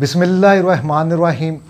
बिसमीम् अल्लाम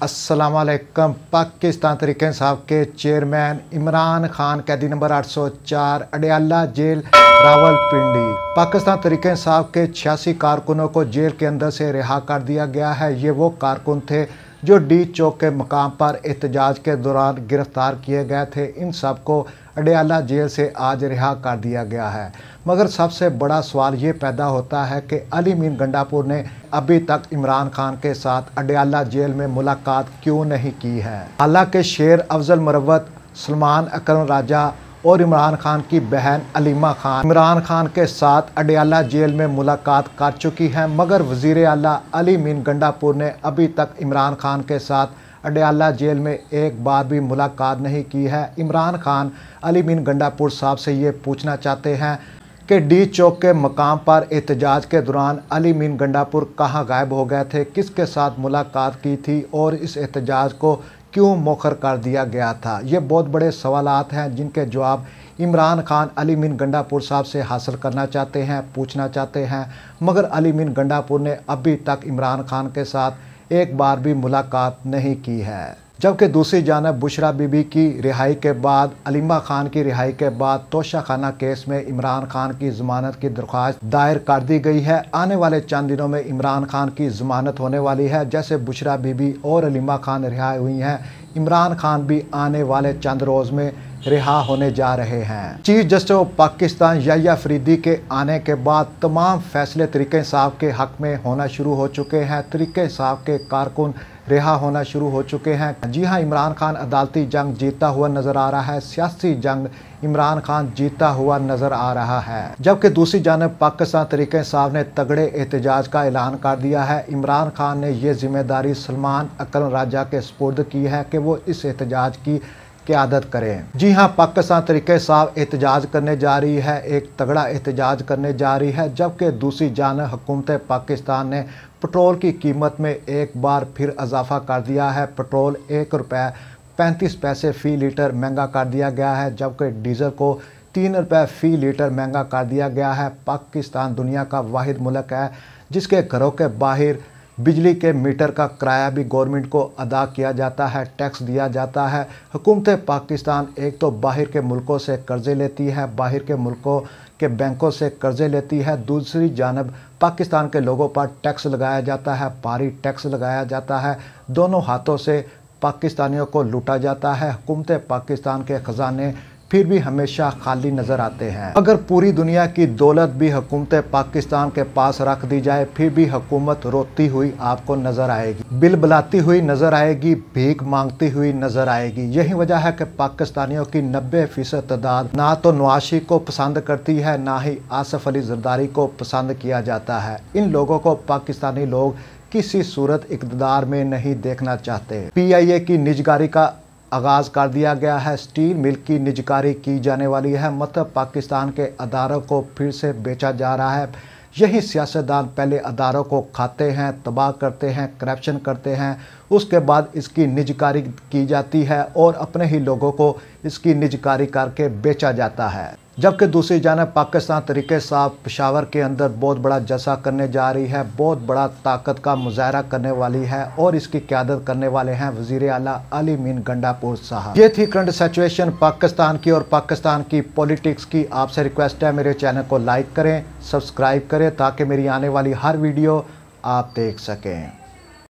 पाकिस्तान तरीके साहब के चेयरमैन इमरान खान कैदी नंबर 804 अडयाला जेल रावलपिंडी पाकिस्तान तरीके साहब के छियासी कारकुनों को जेल के अंदर से रिहा कर दिया गया है ये वो कारकुन थे जो डी चौक के मकाम पर एहतजाज के दौरान गिरफ्तार किए गए थे इन सबको अडयाला जेल से आज रिहा कर दिया गया है मगर सबसे बड़ा सवाल ये पैदा होता है कि अली मीन गंडापुर ने अभी तक इमरान खान के साथ अडयाला जेल में मुलाकात क्यों नहीं की है हालांकि शेर अफजल मरवत सलमान अकरम राजा और इमरान खान की बहन अलीमा खान इमरान खान के साथ अडयाला जेल में मुलाकात कर चुकी हैं मगर वजीर अला अली मीन गंडापुर ने अभी तक इमरान खान के साथ अडयाला जेल में एक बार भी मुलाकात नहीं की है इमरान खान अली मीन गंडापुर साहब से ये पूछना चाहते हैं कि डी चौक के मकाम पर एहतजाज के दौरान अली मीन गंडापुर कहाँ गायब हो गए थे किसके साथ मुलाकात की थी और इस एहतजाज को क्यों मोखर कर दिया गया था ये बहुत बड़े सवाल हैं जिनके जवाब इमरान खान अली मीन गंडापुर साहब से हासिल करना चाहते हैं पूछना चाहते हैं मगर अली मीन गंडापुर ने अभी तक इमरान खान के साथ एक बार भी मुलाकात नहीं की है जबकि दूसरी जानब बुशरा बीबी की रिहाई के बाद अलीमा खान की रिहाई के बाद तोशा खाना केस में इमरान खान की जमानत की दरख्वास्त दायर कर दी गई है आने वाले चंद दिनों में इमरान खान की जमानत होने वाली है जैसे बुशरा बीबी और अलीमा खान रिहाई हुई हैं इमरान खान भी आने वाले चंद रोज़ में रिहा होने जा रहे हैं चीफ जस्टिस ऑफ पाकिस्तान या फरीदी के आने के बाद तमाम फैसले तरीके साहब के हक में होना शुरू हो चुके हैं तरीके साहब के कारकुन रिहा होना शुरू हो चुके हैं जी हाँ इमरान खान अदालती जंग जीता हुआ नजर आ रहा है सियासी जंग इमरान खान जीता हुआ नजर आ रहा है जबकि दूसरी जानब पाकिस्तान तरीके साहब ने तगड़े एहतजाज का ऐलान कर दिया है इमरान खान ने यह जिम्मेदारी सलमान अकल राजा के सपुर्द की है कि वो इस एहतजाज की क्यादत करें जी हाँ पाकिस्तान तरीके साहब एहतजाज करने जा रही है एक तगड़ा एहतजाज करने जा रही है जबकि दूसरी जान हुकूमत पाकिस्तान ने पेट्रोल की कीमत में एक बार फिर इजाफा कर दिया है पेट्रोल एक रुपये पैंतीस पैसे फ़ी लीटर महंगा कर दिया गया है जबकि डीज़ल को तीन रुपये फ़ी लीटर महंगा कर दिया गया है पाकिस्तान दुनिया का वाद मुल्क है जिसके घरों के बाहर बिजली के मीटर का किराया भी गवर्नमेंट को अदा किया जाता है टैक्स दिया जाता है हुकूमत पाकिस्तान एक तो बाहर के मुल्कों से कर्ज़े लेती है बाहर के मुल्कों के बैंकों से कर्ज़े लेती है दूसरी जानब पाकिस्तान के लोगों पर टैक्स लगाया जाता है भारी टैक्स लगाया जाता है दोनों हाथों से पाकिस्तानियों को लूटा जाता है हुकूमत पाकिस्तान के ख़जाने फिर भी हमेशा खाली नज़र आते हैं अगर पूरी दुनिया की दौलत भी हुकूमत पाकिस्तान के पास रख दी जाए फिर भी हुकूमत रोती हुई आपको नज़र आएगी बिल बुलाती हुई नज़र आएगी भीख मांगती हुई नज़र आएगी यही वजह है कि पाकिस्तानियों की नब्बे फीसद तादाद ना तो नवाशी को पसंद करती है ना ही आसफ अली जरदारी को पसंद किया जाता है इन लोगों को पाकिस्तानी लोग किसी सूरत इकतदार में नहीं देखना चाहते ए की निजगारी का आगाज़ कर दिया गया है स्टील मिल की निजकारी की जाने वाली है मतलब पाकिस्तान के अदारों को फिर से बेचा जा रहा है यही सियासतदान पहले अदारों को खाते हैं तबाह करते हैं करप्शन करते हैं उसके बाद इसकी निजकारी की जाती है और अपने ही लोगों को इसकी निजकारी करके बेचा जाता है जबकि दूसरी जानब पाकिस्तान तरीके साफ पेशावर के अंदर बहुत बड़ा जसा करने जा रही है बहुत बड़ा ताकत का मुजाहरा करने वाली है और इसकी क्यादत करने वाले हैं वजीर अला अली मीन गंडापुर साहब ये थी करंट सिचुएशन पाकिस्तान की और पाकिस्तान की पॉलिटिक्स की आपसे रिक्वेस्ट है मेरे चैनल को लाइक करें सब्सक्राइब करें ताकि मेरी आने वाली हर वीडियो आप देख सकें